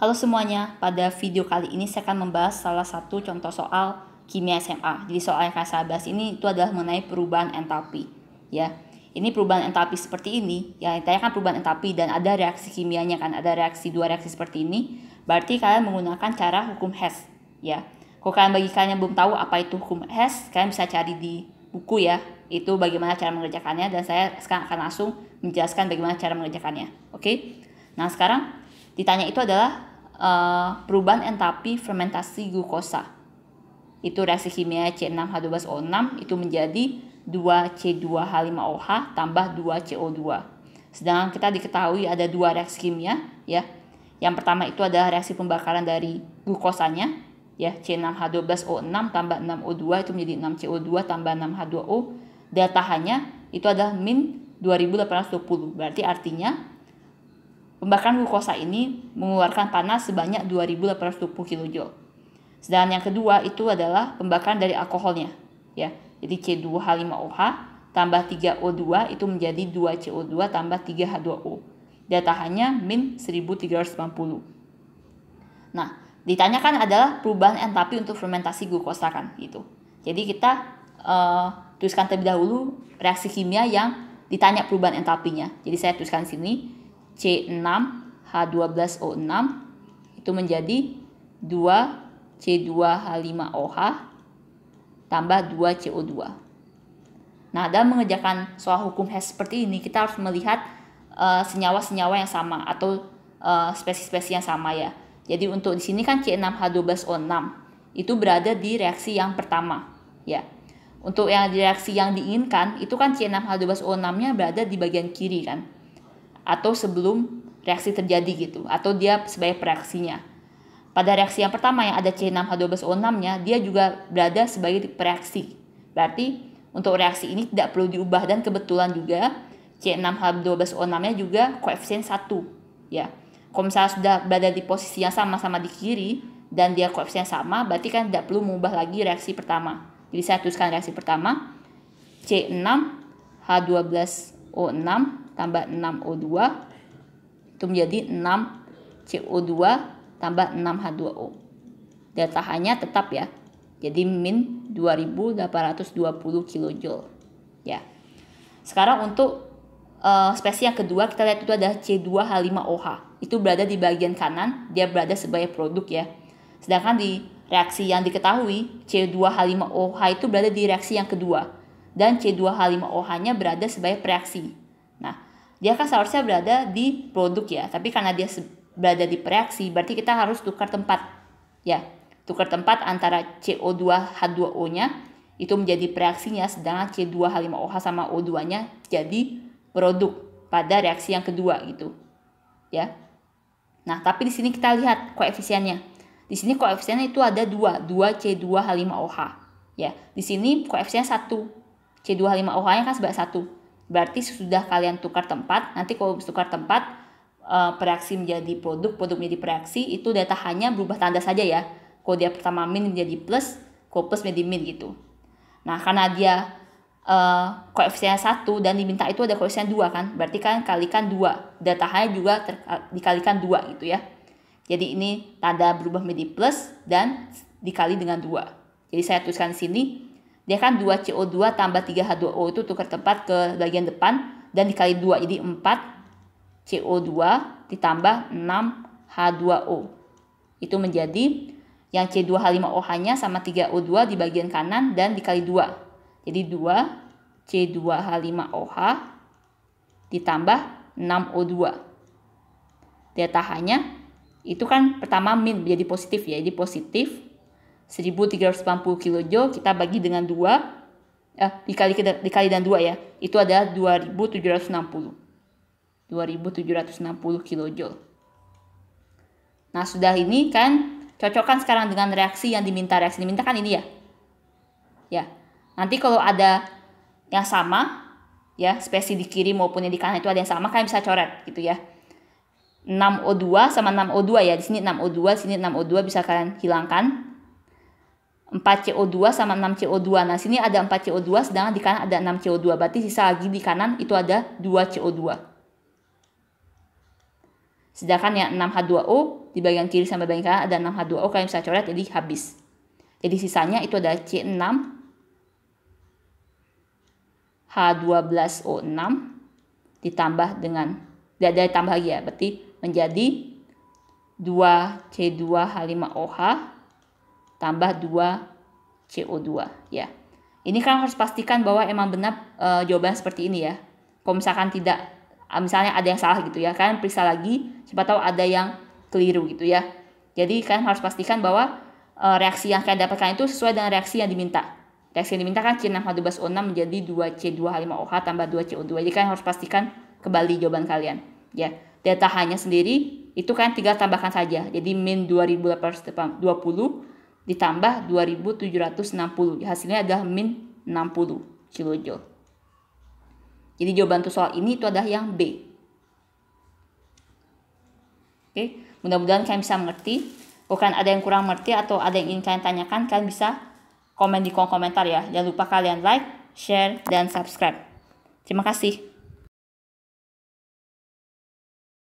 Halo semuanya, pada video kali ini saya akan membahas salah satu contoh soal kimia SMA. Jadi soal yang saya bahas ini itu adalah mengenai perubahan entalpi. Ya, ini perubahan entalpi seperti ini. Ya, tanya kan perubahan entalpi dan ada reaksi kimianya kan, ada reaksi dua reaksi seperti ini. Berarti kalian menggunakan cara hukum Hess. Ya, kalau kalian bagi kalian yang belum tahu apa itu hukum Hess, kalian bisa cari di buku ya itu bagaimana cara mengerjakannya dan saya sekarang akan langsung menjelaskan bagaimana cara mengerjakannya oke nah sekarang ditanya itu adalah Eh, perubahan entapi fermentasi glukosa. Itu reaksi kimia C6H12O6 itu menjadi 2C2H5OH tambah 2CO2. Sedangkan kita diketahui ada dua reaksi kimia ya. Yang pertama itu adalah reaksi pembakaran dari glukosanya ya C6H12O6 tambah 6O2 itu menjadi 6CO2 tambah 6H2O. Delta H-nya itu adalah min 2820. Berarti artinya Pembakaran glukosa ini mengeluarkan panas sebanyak 2820 kJ. Sedangkan yang kedua itu adalah pembakaran dari alkoholnya, ya. Jadi C2H5OH tambah 3O2 itu menjadi 2CO2 tambah 3H2O. Data hanya min 1.390. Nah, ditanyakan adalah perubahan entapi untuk fermentasi glukosa kan gitu. Jadi kita uh, tuliskan terlebih dahulu reaksi kimia yang ditanya perubahan entapinya. Jadi saya tuliskan sini C6 H12O6 itu menjadi 2 C2H5OH tambah 2 CO2. Nah, dalam mengerjakan soal hukum Hess seperti ini, kita harus melihat eh, senyawa-senyawa uh, yang sama atau spesies eh, spesies-spesies yang sama ya. Jadi untuk di sini kan C6H12O6 itu berada di reaksi yang pertama ya. Untuk yang di reaksi yang diinginkan itu kan C6H12O6-nya berada di bagian kiri kan atau sebelum reaksi terjadi gitu atau dia sebagai pereaksinya. Pada reaksi yang pertama yang ada C6H12O6-nya, dia juga berada sebagai pereaksi. Berarti untuk reaksi ini tidak perlu diubah dan kebetulan juga C6H12O6-nya juga koefisien 1 ya. Kalau misalnya sudah berada di posisi yang sama-sama di kiri dan dia koefisien sama, berarti kan tidak perlu mengubah lagi reaksi pertama. Jadi saya tuliskan reaksi pertama C6H12O6 tambah 6O2 itu menjadi 6CO2 tambah 6H2O. Delta H-nya tetap ya. Jadi min 2820 kJ. Ya. Sekarang untuk uh, spesies yang kedua kita lihat itu ada C2H5OH. Itu berada di bagian kanan, dia berada sebagai produk ya. Sedangkan di reaksi yang diketahui C2H5OH itu berada di reaksi yang kedua dan C2H5OH-nya berada sebagai preaksi dia kan seharusnya berada di produk ya tapi karena dia berada di reaksi berarti kita harus tukar tempat ya tukar tempat antara CO2H2O nya itu menjadi reaksinya sedangkan C2H5OH sama O2 nya jadi produk pada reaksi yang kedua gitu ya nah tapi di sini kita lihat koefisiennya di sini koefisiennya itu ada dua dua C2H5OH ya di sini koefisiennya satu C2H5OH nya kan sebanyak satu Berarti sudah kalian tukar tempat, nanti kalau tukar tempat uh, menjadi produk, produk menjadi preaksi itu data hanya berubah tanda saja ya. Kalau dia pertama min menjadi plus, kalau plus menjadi min gitu. Nah, karena dia uh, eh, koefisien satu dan diminta itu ada koefisien dua kan, berarti kan kalikan dua. Data hanya juga ter, dikalikan dua gitu ya. Jadi ini tanda berubah menjadi plus dan dikali dengan dua. Jadi saya tuliskan di sini dia kan 2 CO2 tambah 3 H2O itu tukar tempat ke bagian depan dan dikali 2 jadi 4 CO2 ditambah 6 H2O itu menjadi yang C2H5OH nya sama 3O2 di bagian kanan dan dikali 2 jadi 2 C2H5OH ditambah 6O2 delta H nya itu kan pertama min menjadi positif ya jadi positif 1380 kJ kita bagi dengan 2 eh, ya, dikali dikali dengan 2 ya. Itu adalah 2760. 2760 kJ. Nah, sudah ini kan cocokkan sekarang dengan reaksi yang diminta. Reaksi yang diminta kan ini ya. Ya. Nanti kalau ada yang sama ya, spesi di kiri maupun yang di kanan itu ada yang sama kalian bisa coret gitu ya. 6O2 sama 6O2 ya. Di sini 6O2, di sini 6O2 bisa kalian hilangkan. 4CO2 sama 6CO2. Nah, sini ada 4CO2 sedangkan di kanan ada 6CO2. Berarti sisa lagi di kanan itu ada 2CO2. Sedangkan yang 6H2O di bagian kiri sama bagian kanan ada 6H2O kalian bisa coret jadi habis. Jadi sisanya itu ada C6 H12O6 ditambah dengan tidak ada tambah lagi ya, berarti menjadi 2C2H5OH tambah 2 CO2 ya. Ini kan harus pastikan bahwa emang benar e, jawaban seperti ini ya. Kalau misalkan tidak ah, misalnya ada yang salah gitu ya, kan periksa lagi siapa tahu ada yang keliru gitu ya. Jadi kan harus pastikan bahwa e, reaksi yang kalian dapatkan itu sesuai dengan reaksi yang diminta. Reaksi yang diminta kan C6H12O6 menjadi 2C2H5OH tambah 2CO2. Jadi kan harus pastikan kembali jawaban kalian ya. Data hanya sendiri itu kan tinggal tambahkan saja. Jadi min 2820 ditambah 2760. Hasilnya adalah min 60 kilojoule. Jadi jawaban untuk soal ini itu adalah yang B. Oke, mudah-mudahan kalian bisa mengerti. Bukan ada yang kurang mengerti atau ada yang ingin kalian tanyakan, kalian bisa komen di kolom komentar ya. Jangan lupa kalian like, share, dan subscribe. Terima kasih.